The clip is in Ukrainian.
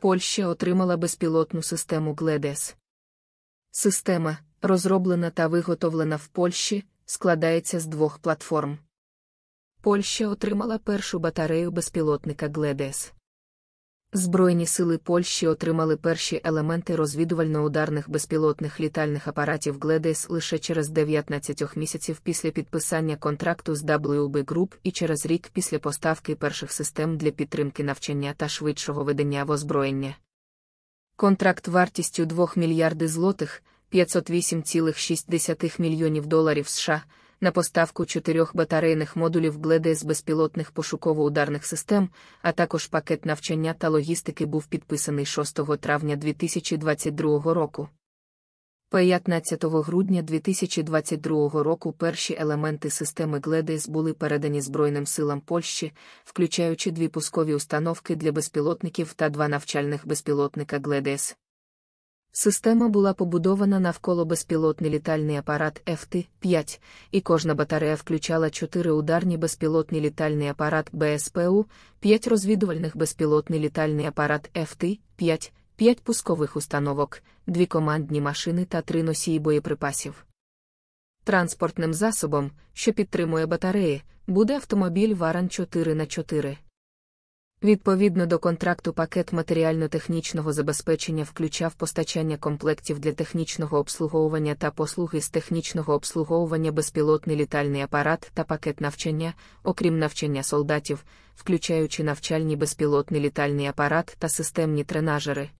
Польща отримала безпілотну систему Гледес. Система, розроблена та виготовлена в Польщі, складається з двох платформ. Польща отримала першу батарею безпілотника Гледес. Збройні сили Польщі отримали перші елементи розвідувально-ударних безпілотних літальних апаратів Гледес лише через 19 місяців після підписання контракту з WB Group і через рік після поставки перших систем для підтримки навчання та швидшого ведення в озброєння. Контракт вартістю 2 мільярди злотих 508,6 мільйонів доларів США на поставку чотирьох батарейних модулів Гледе з безпілотних пошуково-ударних систем, а також пакет навчання та логістики був підписаний 6 травня 2022 року. 15 грудня 2022 року перші елементи системи Гледес були передані Збройним силам Польщі, включаючи дві пускові установки для безпілотників та два навчальних безпілотника Гледес. Система була побудована навколо безпілотний літальний апарат ФТ-5, і кожна батарея включала чотири ударні безпілотний літальний апарат БСПУ, п'ять розвідувальних безпілотний літальний апарат ФТ-5, п'ять пускових установок, дві командні машини та три носії боєприпасів. Транспортним засобом, що підтримує батареї, буде автомобіль Варан 4 на 4 Відповідно до контракту пакет матеріально-технічного забезпечення включав постачання комплектів для технічного обслуговування та послуги з технічного обслуговування безпілотний літальний апарат та пакет навчання, окрім навчання солдатів, включаючи навчальні безпілотний літальний апарат та системні тренажери,